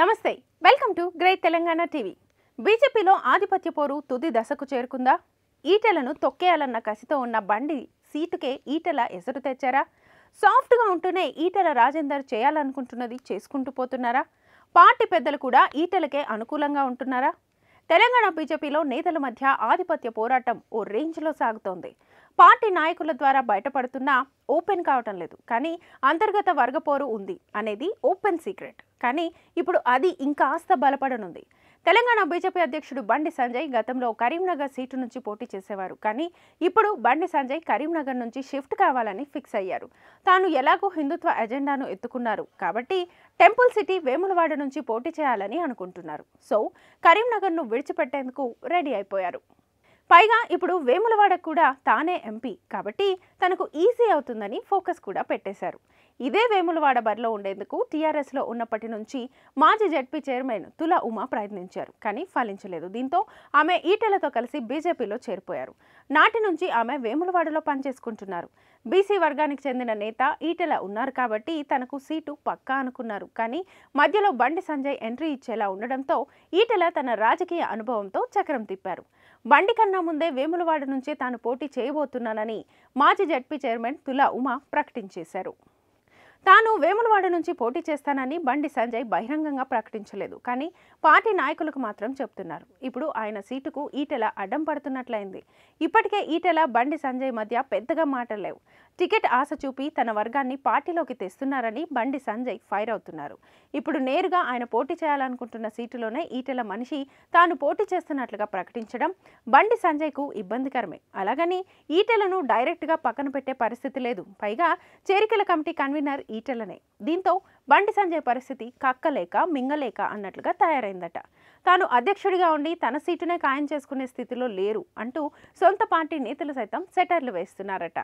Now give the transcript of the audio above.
నమస్తే welcome to great Telangana TV బీజేపీలో ఆధిపత్య పోరు తుది దశకు చేరుకుందా ఈటెలను తొక్కేయాలన్న కసితో ఉన్న బండి సీటుకే ఈటెల ఎసరు తెచ్చారా సాఫ్ట్గా ఉంటూనే ఈటెల రాజేందర్ చేయాలనుకుంటున్నది చేసుకుంటూ పోతున్నారా పార్టీ పెద్దలు కూడా ఈటెలకే అనుకూలంగా ఉంటున్నారా తెలంగాణ బీజేపీలో నేతల మధ్య ఆధిపత్య పోరాటం ఓ రేంజ్లో సాగుతోంది పార్టీ నాయకుల ద్వారా బయటపడుతున్నా ఓపెన్ కావటం లేదు కానీ అంతర్గత వర్గపోరు ఉంది అనేది ఓపెన్ సీక్రెట్ కానీ ఇప్పుడు అది ఇంకాస్త బలపడనుంది తెలంగాణ బీజేపీ అధ్యక్షుడు బండి సంజయ్ గతంలో కరీంనగర్ సీటు నుంచి పోటీ చేసేవారు కానీ ఇప్పుడు బండి సంజయ్ కరీంనగర్ నుంచి షిఫ్ట్ కావాలని ఫిక్స్ అయ్యారు తాను ఎలాగో హిందుత్వ ఎజెండాను ఎత్తుకున్నారు కాబట్టి టెంపుల్ సిటీ వేములవాడ నుంచి పోటీ చేయాలని అనుకుంటున్నారు సో కరీంనగర్ను విడిచిపెట్టేందుకు రెడీ అయిపోయారు పైగా ఇప్పుడు వేములవాడ కూడా తానే ఎంపీ కాబట్టి తనకు ఈజీ అవుతుందని ఫోకస్ కూడా పెట్టేశారు ఇదే వేములవాడ బరిలో ఉండేందుకు టీఆర్ఎస్లో ఉన్నప్పటి నుంచి మాజీ జడ్పీ చైర్మన్ తుల ఉమా ప్రయత్నించారు కానీ ఫలించలేదు దీంతో ఆమె ఈటెలతో కలిసి బీజేపీలో చేరిపోయారు నాటి నుంచి ఆమె వేములవాడలో పనిచేసుకుంటున్నారు బీసీ వర్గానికి చెందిన నేత ఈటెల ఉన్నారు కాబట్టి తనకు సీటు పక్కా అనుకున్నారు కానీ మధ్యలో బండి సంజయ్ ఎంట్రీ ఇచ్చేలా ఉండడంతో ఈటెల తన రాజకీయ అనుభవంతో చక్రం తిప్పారు బండి కన్నా ముందే వేములవాడ నుంచే తాను పోటీ చేయబోతున్నానని మాజీ జడ్పీ చైర్మన్ తులా ఉమా ప్రకటించేశారు తాను వేములవాడ నుంచి పోటీ చేస్తానని బండి సంజయ్ బహిరంగంగా ప్రకటించలేదు కానీ పార్టీ నాయకులకు మాత్రం చెప్తున్నారు ఇప్పుడు ఆయన సీటుకు ఈటెల అడ్డం పడుతున్నట్లయింది ఇప్పటికే ఈటెల బండి సంజయ్ మధ్య పెద్దగా మాటలేవు టికెట్ ఆశ చూపి తన వర్గాన్ని పార్టీలోకి తెస్తున్నారని బండి సంజయ్ ఫైర్ అవుతున్నారు ఇప్పుడు నేరుగా ఆయన పోటీ చేయాలనుకుంటున్న సీటులోనే ఈటెల మనిషి తాను పోటీ చేస్తున్నట్లుగా ప్రకటించడం బండి సంజయ్కు ఇబ్బందికరమే అలాగని ఈటెలను డైరెక్ట్గా పక్కన పెట్టే పరిస్థితి లేదు పైగా చేరికల కమిటీ కన్వీనర్ ఈటెలనే దీంతో బండి సంజయ్ పరిస్థితి కక్కలేక మింగలేక అన్నట్లుగా తయారైందట తాను అధ్యక్షుడిగా ఉండి తన సీటునే ఖాయం చేసుకునే స్థితిలో లేరు అంటూ సొంత పార్టీ నేతలు సైతం సెటర్లు వేస్తున్నారట